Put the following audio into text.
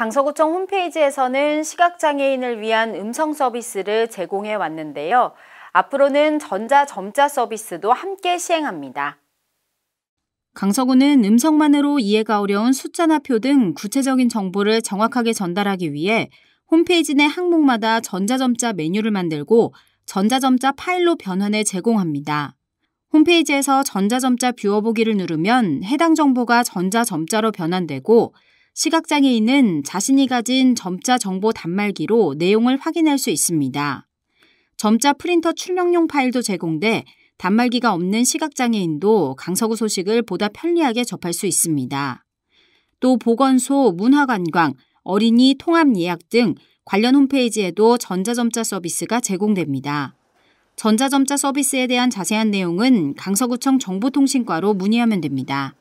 강서구청 홈페이지에서는 시각장애인을 위한 음성 서비스를 제공해 왔는데요. 앞으로는 전자점자 서비스도 함께 시행합니다. 강서구는 음성만으로 이해가 어려운 숫자나 표 등 구체적인 정보를 정확하게 전달하기 위해 홈페이지 내 항목마다 전자점자 메뉴를 만들고 전자점자 파일로 변환해 제공합니다. 홈페이지에서 전자점자 뷰어보기를 누르면 해당 정보가 전자점자로 변환되고 시각장애인은 자신이 가진 점자 정보 단말기로 내용을 확인할 수 있습니다. 점자 프린터 출력용 파일도 제공돼 단말기가 없는 시각장애인도 강서구 소식을 보다 편리하게 접할 수 있습니다. 또 보건소, 문화관광, 어린이 통합 예약 등 관련 홈페이지에도 전자점자 서비스가 제공됩니다. 전자점자 서비스에 대한 자세한 내용은 강서구청 정보통신과로 문의하면 됩니다.